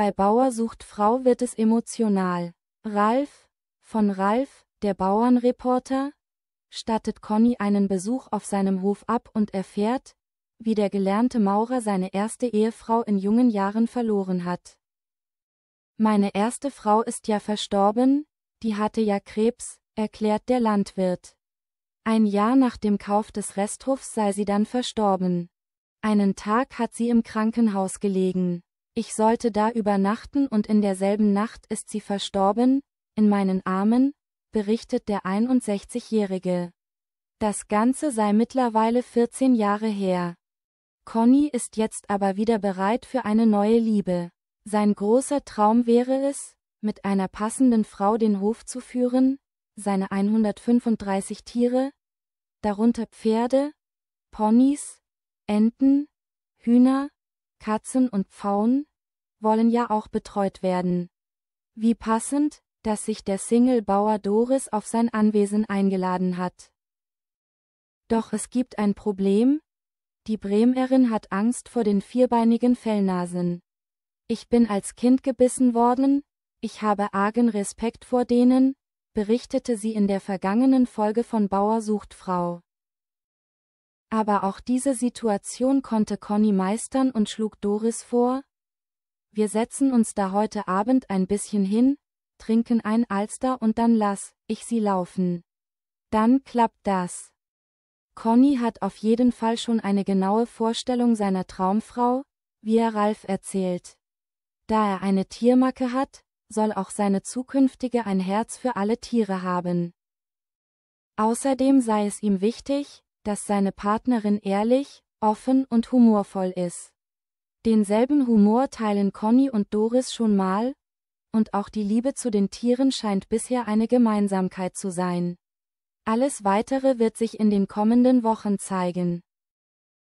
Bei Bauer sucht Frau wird es emotional. Ralf, von Ralf, der Bauernreporter, stattet Conny einen Besuch auf seinem Hof ab und erfährt, wie der gelernte Maurer seine erste Ehefrau in jungen Jahren verloren hat. Meine erste Frau ist ja verstorben, die hatte ja Krebs, erklärt der Landwirt. Ein Jahr nach dem Kauf des Resthofs sei sie dann verstorben. Einen Tag hat sie im Krankenhaus gelegen. Ich sollte da übernachten und in derselben Nacht ist sie verstorben, in meinen Armen, berichtet der 61-Jährige. Das Ganze sei mittlerweile 14 Jahre her. Conny ist jetzt aber wieder bereit für eine neue Liebe. Sein großer Traum wäre es, mit einer passenden Frau den Hof zu führen, seine 135 Tiere, darunter Pferde, Ponys, Enten, Hühner, Katzen und Pfauen, wollen ja auch betreut werden. Wie passend, dass sich der Single-Bauer Doris auf sein Anwesen eingeladen hat. Doch es gibt ein Problem, die Bremerin hat Angst vor den vierbeinigen Fellnasen. Ich bin als Kind gebissen worden, ich habe argen Respekt vor denen, berichtete sie in der vergangenen Folge von Bauer sucht Frau. Aber auch diese Situation konnte Conny meistern und schlug Doris vor, wir setzen uns da heute Abend ein bisschen hin, trinken ein Alster und dann lass ich sie laufen. Dann klappt das. Conny hat auf jeden Fall schon eine genaue Vorstellung seiner Traumfrau, wie er Ralf erzählt. Da er eine Tiermacke hat, soll auch seine zukünftige ein Herz für alle Tiere haben. Außerdem sei es ihm wichtig, dass seine Partnerin ehrlich, offen und humorvoll ist. Denselben Humor teilen Conny und Doris schon mal, und auch die Liebe zu den Tieren scheint bisher eine Gemeinsamkeit zu sein. Alles Weitere wird sich in den kommenden Wochen zeigen.